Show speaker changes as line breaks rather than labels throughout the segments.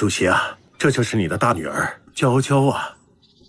主席啊，这就是你的大女儿娇娇啊。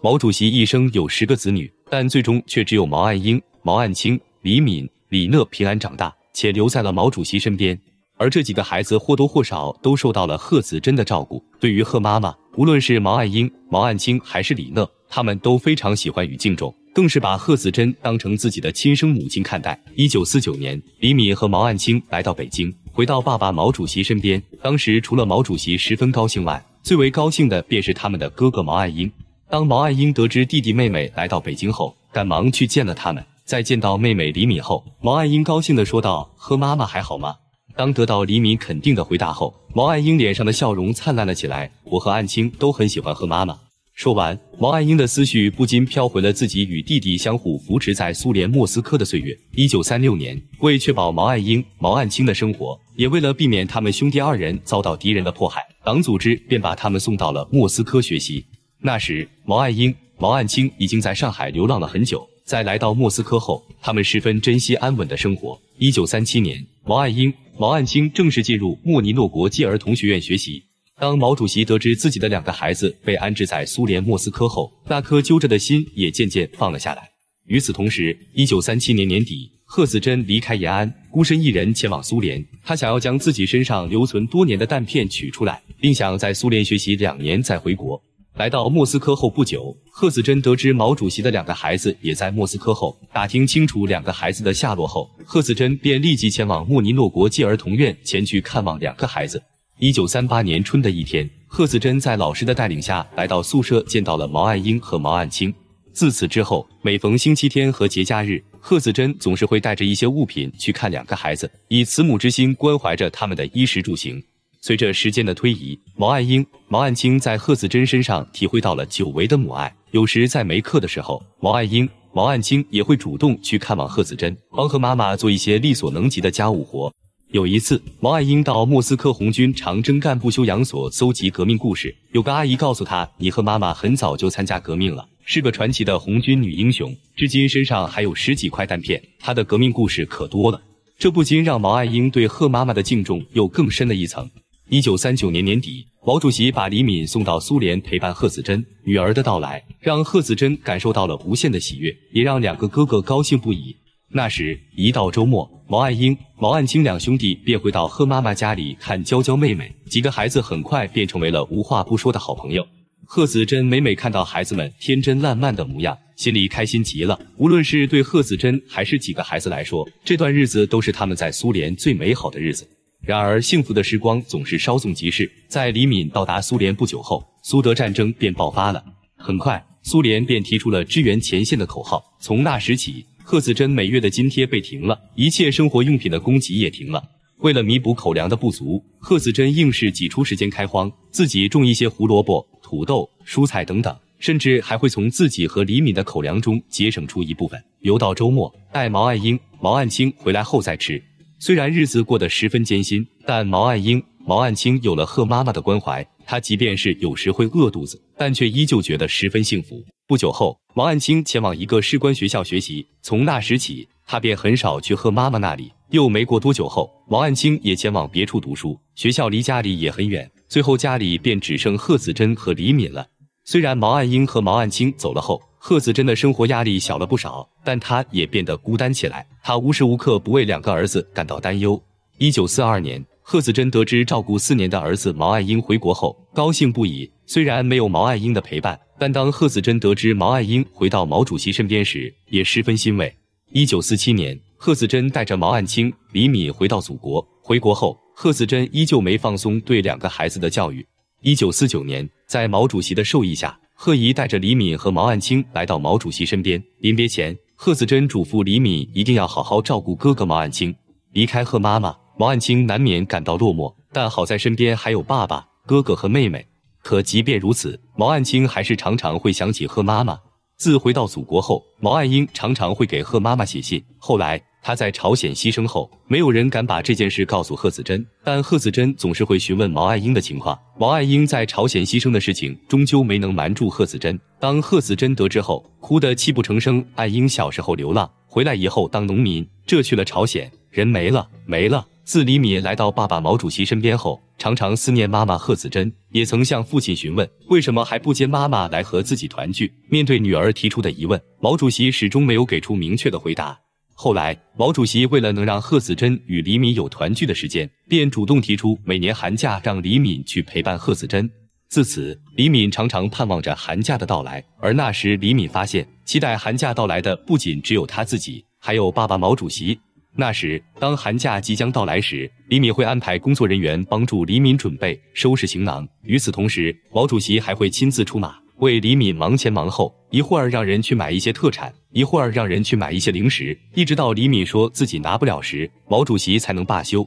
毛主席一生有十个子女，但最终却只有毛岸英、毛岸青、李敏、李讷平安长大，且留在了毛主席身边。而这几个孩子或多或少都受到了贺子珍的照顾。对于贺妈妈，无论是毛岸英、毛岸青还是李讷，他们都非常喜欢与敬重，更是把贺子珍当成自己的亲生母亲看待。一九四九年，李敏和毛岸青来到北京。回到爸爸毛主席身边，当时除了毛主席十分高兴外，最为高兴的便是他们的哥哥毛岸英。当毛岸英得知弟弟妹妹来到北京后，赶忙去见了他们。在见到妹妹李敏后，毛岸英高兴地说道：“和妈妈还好吗？”当得到李敏肯定的回答后，毛岸英脸上的笑容灿烂了起来。我和岸青都很喜欢和妈妈。说完，毛岸英的思绪不禁飘回了自己与弟弟相互扶持在苏联莫斯科的岁月。一九三六年，为确保毛岸英、毛岸青的生活。也为了避免他们兄弟二人遭到敌人的迫害，党组织便把他们送到了莫斯科学习。那时，毛岸英、毛岸青已经在上海流浪了很久。在来到莫斯科后，他们十分珍惜安稳的生活。一九三七年，毛岸英、毛岸青正式进入莫尼诺国际儿童学院学习。当毛主席得知自己的两个孩子被安置在苏联莫斯科后，那颗揪着的心也渐渐放了下来。与此同时，一九三七年年底，贺子珍离开延安，孤身一人前往苏联。他想要将自己身上留存多年的弹片取出来，并想在苏联学习两年再回国。来到莫斯科后不久，贺子珍得知毛主席的两个孩子也在莫斯科后，打听清楚两个孩子的下落后，贺子珍便立即前往莫尼诺国际儿童院前去看望两个孩子。一九三八年春的一天，贺子珍在老师的带领下来到宿舍，见到了毛岸英和毛岸青。自此之后，每逢星期天和节假日，贺子珍总是会带着一些物品去看两个孩子，以慈母之心关怀着他们的衣食住行。随着时间的推移，毛岸英、毛岸青在贺子珍身上体会到了久违的母爱。有时在没课的时候，毛岸英、毛岸青也会主动去看望贺子珍，帮和妈妈做一些力所能及的家务活。有一次，毛岸英到莫斯科红军长征干部休养所搜集革命故事，有个阿姨告诉他：“你和妈妈很早就参加革命了。”是个传奇的红军女英雄，至今身上还有十几块弹片。她的革命故事可多了，这不禁让毛岸英对贺妈妈的敬重又更深了一层。一九三九年年底，毛主席把李敏送到苏联陪伴贺子珍。女儿的到来让贺子珍感受到了无限的喜悦，也让两个哥哥高兴不已。那时一到周末，毛岸英、毛岸青两兄弟便会到贺妈妈家里看娇娇妹妹。几个孩子很快便成为了无话不说的好朋友。贺子珍每每看到孩子们天真烂漫的模样，心里开心极了。无论是对贺子珍还是几个孩子来说，这段日子都是他们在苏联最美好的日子。然而，幸福的时光总是稍纵即逝。在李敏到达苏联不久后，苏德战争便爆发了。很快，苏联便提出了支援前线的口号。从那时起，贺子珍每月的津贴被停了，一切生活用品的供给也停了。为了弥补口粮的不足，贺子珍硬是挤出时间开荒，自己种一些胡萝卜。土豆、蔬菜等等，甚至还会从自己和李敏的口粮中节省出一部分，留到周末带毛岸英、毛岸青回来后再吃。虽然日子过得十分艰辛，但毛岸英、毛岸青有了贺妈妈的关怀，他即便是有时会饿肚子，但却依旧觉得十分幸福。不久后，毛岸青前往一个士官学校学习，从那时起，他便很少去贺妈妈那里。又没过多久后，毛岸青也前往别处读书，学校离家里也很远。最后家里便只剩贺子珍和李敏了。虽然毛岸英和毛岸青走了后，贺子珍的生活压力小了不少，但她也变得孤单起来。她无时无刻不为两个儿子感到担忧。一九四二年，贺子珍得知照顾四年的儿子毛岸英回国后，高兴不已。虽然没有毛岸英的陪伴，但当贺子珍得知毛岸英回到毛主席身边时，也十分欣慰。一九四七年，贺子珍带着毛岸青、李敏回到祖国。回国后，贺子珍依旧没放松对两个孩子的教育。一九四九年，在毛主席的授意下，贺姨带着李敏和毛岸青来到毛主席身边。临别前，贺子珍嘱咐李敏一定要好好照顾哥哥毛岸青。离开贺妈妈，毛岸青难免感到落寞，但好在身边还有爸爸、哥哥和妹妹。可即便如此，毛岸青还是常常会想起贺妈妈。自回到祖国后，毛岸英常常会给贺妈妈写信。后来。他在朝鲜牺牲后，没有人敢把这件事告诉贺子珍，但贺子珍总是会询问毛岸英的情况。毛岸英在朝鲜牺牲的事情，终究没能瞒住贺子珍。当贺子珍得知后，哭得泣不成声。岸英小时候流浪，回来以后当农民，这去了朝鲜，人没了，没了。自李米来到爸爸毛主席身边后，常常思念妈妈贺子珍，也曾向父亲询问为什么还不接妈妈来和自己团聚。面对女儿提出的疑问，毛主席始终没有给出明确的回答。后来，毛主席为了能让贺子珍与李敏有团聚的时间，便主动提出每年寒假让李敏去陪伴贺子珍。自此，李敏常常盼望着寒假的到来。而那时，李敏发现，期待寒假到来的不仅只有他自己，还有爸爸毛主席。那时，当寒假即将到来时，李敏会安排工作人员帮助李敏准备收拾行囊。与此同时，毛主席还会亲自出马。为李敏忙前忙后，一会儿让人去买一些特产，一会儿让人去买一些零食，一直到李敏说自己拿不了时，毛主席才能罢休。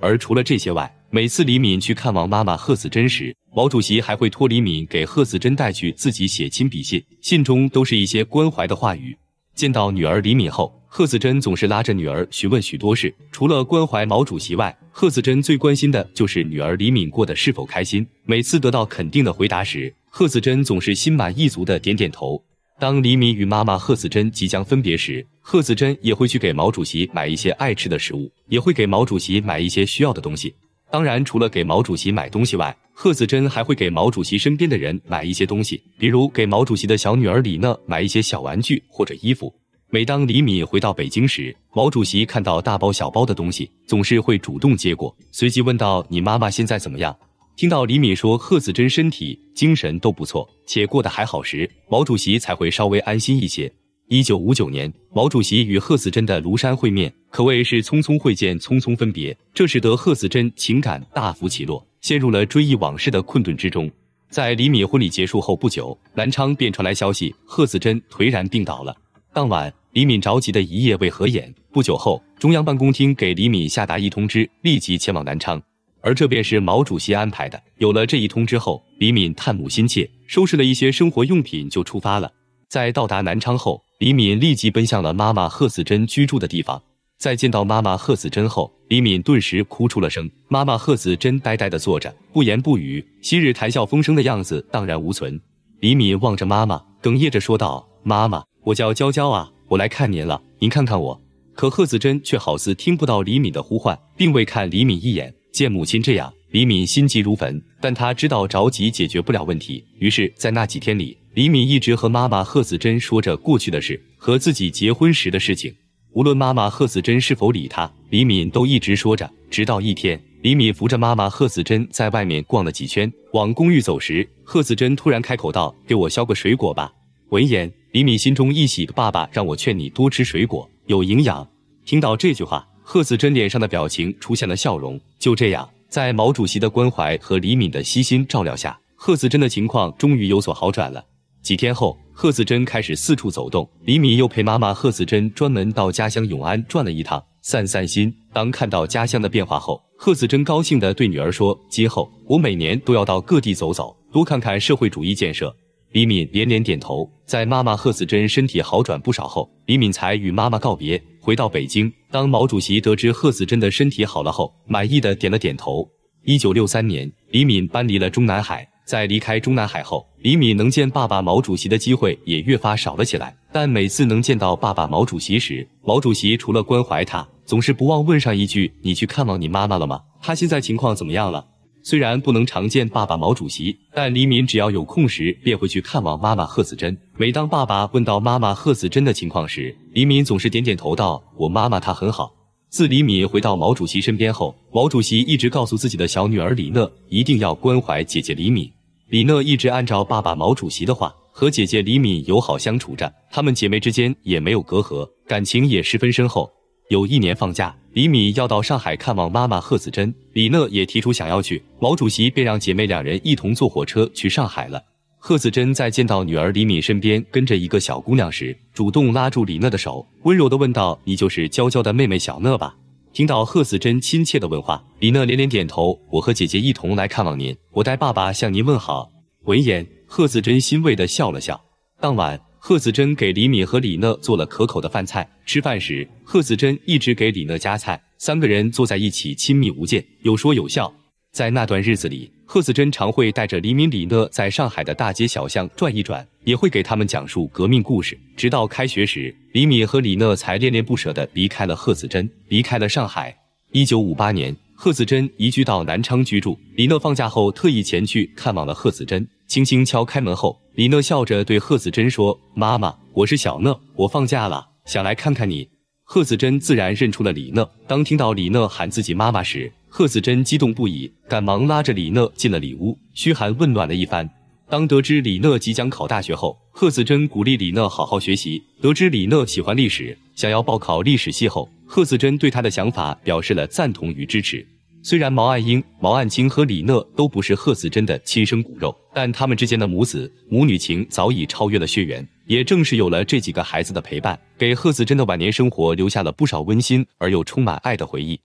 而除了这些外，每次李敏去看望妈妈贺子珍时，毛主席还会托李敏给贺子珍带去自己写亲笔信，信中都是一些关怀的话语。见到女儿李敏后，贺子珍总是拉着女儿询问许多事。除了关怀毛主席外，贺子珍最关心的就是女儿李敏过得是否开心。每次得到肯定的回答时，贺子珍总是心满意足的点点头。当李敏与妈妈贺子珍即将分别时，贺子珍也会去给毛主席买一些爱吃的食物，也会给毛主席买一些需要的东西。当然，除了给毛主席买东西外，贺子珍还会给毛主席身边的人买一些东西，比如给毛主席的小女儿李讷买一些小玩具或者衣服。每当李敏回到北京时，毛主席看到大包小包的东西，总是会主动接过，随即问道：“你妈妈现在怎么样？”听到李敏说贺子珍身体、精神都不错，且过得还好时，毛主席才会稍微安心一些。一九五九年，毛主席与贺子珍的庐山会面可谓是匆匆会见，匆匆分别，这使得贺子珍情感大幅起落，陷入了追忆往事的困顿之中。在李敏婚礼结束后不久，南昌便传来消息，贺子珍颓然病倒了。当晚，李敏着急的一夜未合眼。不久后，中央办公厅给李敏下达一通知，立即前往南昌。而这便是毛主席安排的。有了这一通知后，李敏探母心切，收拾了一些生活用品就出发了。在到达南昌后，李敏立即奔向了妈妈贺子珍居住的地方。在见到妈妈贺子珍后，李敏顿时哭出了声。妈妈贺子珍呆呆地坐着，不言不语，昔日谈笑风生的样子荡然无存。李敏望着妈妈，哽咽着说道：“妈妈，我叫娇娇啊，我来看您了。您看看我。”可贺子珍却好似听不到李敏的呼唤，并未看李敏一眼。见母亲这样，李敏心急如焚，但她知道着急解决不了问题。于是，在那几天里，李敏一直和妈妈贺子珍说着过去的事，和自己结婚时的事情。无论妈妈贺子珍是否理他，李敏都一直说着。直到一天，李敏扶着妈妈贺子珍在外面逛了几圈，往公寓走时，贺子珍突然开口道：“给我削个水果吧。”闻言，李敏心中一喜，爸爸让我劝你多吃水果，有营养。听到这句话。贺子珍脸上的表情出现了笑容。就这样，在毛主席的关怀和李敏的悉心照料下，贺子珍的情况终于有所好转了。几天后，贺子珍开始四处走动，李敏又陪妈妈贺子珍专门到家乡永安转了一趟，散散心。当看到家乡的变化后，贺子珍高兴地对女儿说：“今后我每年都要到各地走走，多看看社会主义建设。”李敏连连点头。在妈妈贺子珍身体好转不少后，李敏才与妈妈告别，回到北京。当毛主席得知贺子珍的身体好了后，满意的点了点头。一九六三年，李敏搬离了中南海。在离开中南海后，李敏能见爸爸毛主席的机会也越发少了起来。但每次能见到爸爸毛主席时，毛主席除了关怀他，总是不忘问上一句：“你去看望你妈妈了吗？她现在情况怎么样了？”虽然不能常见爸爸毛主席，但李敏只要有空时便会去看望妈妈贺子珍。每当爸爸问到妈妈贺子珍的情况时，李敏总是点点头道：“我妈妈她很好。”自李敏回到毛主席身边后，毛主席一直告诉自己的小女儿李讷一定要关怀姐姐李敏。李讷一直按照爸爸毛主席的话和姐姐李敏友好相处着，她们姐妹之间也没有隔阂，感情也十分深厚。有一年放假，李米要到上海看望妈妈贺子珍，李讷也提出想要去，毛主席便让姐妹两人一同坐火车去上海了。贺子珍在见到女儿李米身边跟着一个小姑娘时，主动拉住李讷的手，温柔地问道：“你就是娇娇的妹妹小讷吧？”听到贺子珍亲切的问话，李讷连连点头：“我和姐姐一同来看望您，我代爸爸向您问好。”闻言，贺子珍欣慰地笑了笑。当晚。贺子珍给李敏和李讷做了可口的饭菜。吃饭时，贺子珍一直给李讷夹菜，三个人坐在一起，亲密无间，有说有笑。在那段日子里，贺子珍常会带着李敏、李讷在上海的大街小巷转一转，也会给他们讲述革命故事。直到开学时，李敏和李讷才恋恋不舍地离开了贺子珍，离开了上海。一九五八年，贺子珍移居到南昌居住。李讷放假后特意前去看望了贺子珍，轻轻敲开门后。李讷笑着对贺子珍说：“妈妈，我是小讷，我放假了，想来看看你。”贺子珍自然认出了李讷。当听到李讷喊自己妈妈时，贺子珍激动不已，赶忙拉着李讷进了里屋，嘘寒问暖了一番。当得知李讷即将考大学后，贺子珍鼓励李讷好好学习。得知李讷喜欢历史，想要报考历史系后，贺子珍对他的想法表示了赞同与支持。虽然毛岸英、毛岸青和李讷都不是贺子珍的亲生骨肉，但他们之间的母子、母女情早已超越了血缘。也正是有了这几个孩子的陪伴，给贺子珍的晚年生活留下了不少温馨而又充满爱的回忆。